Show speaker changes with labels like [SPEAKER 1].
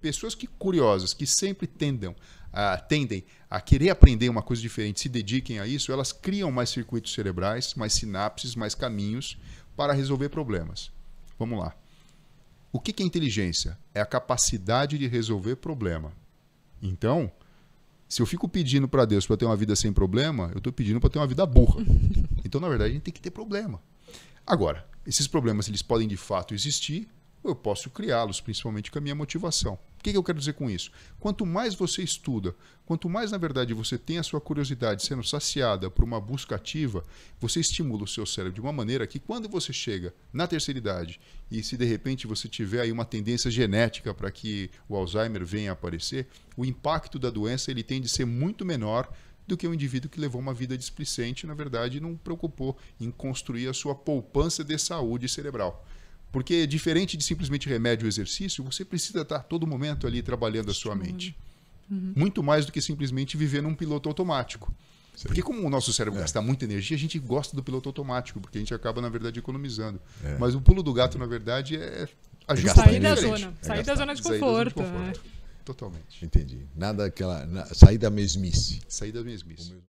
[SPEAKER 1] pessoas que curiosas, que sempre tendam, uh, tendem a querer aprender uma coisa diferente, se dediquem a isso, elas criam mais circuitos cerebrais, mais sinapses, mais caminhos para resolver problemas. Vamos lá. O que é inteligência? É a capacidade de resolver problema. Então, se eu fico pedindo para Deus para ter uma vida sem problema, eu estou pedindo para ter uma vida burra. Então, na verdade, a gente tem que ter problema. Agora, esses problemas eles podem de fato existir, eu posso criá-los, principalmente com a minha motivação. O que, que eu quero dizer com isso? Quanto mais você estuda, quanto mais, na verdade, você tem a sua curiosidade sendo saciada por uma busca ativa, você estimula o seu cérebro de uma maneira que, quando você chega na terceira idade e se de repente você tiver aí uma tendência genética para que o Alzheimer venha a aparecer, o impacto da doença ele tende a ser muito menor do que um indivíduo que levou uma vida displicente, na verdade, não preocupou em construir a sua poupança de saúde cerebral. Porque, diferente de simplesmente remédio ou exercício, você precisa estar todo momento ali trabalhando a sua mente. Uhum. Muito mais do que simplesmente viver num piloto automático. Sim. Porque como o nosso cérebro é. gasta muita energia, a gente gosta do piloto automático, porque a gente acaba, na verdade, economizando. É. Mas o pulo do gato, na verdade, é, é sair da zona. É sair da zona de conforto. Sair da zona de conforto. Né?
[SPEAKER 2] Totalmente. Entendi. Nada aquela. sair da mesmice. Sair da mesmice.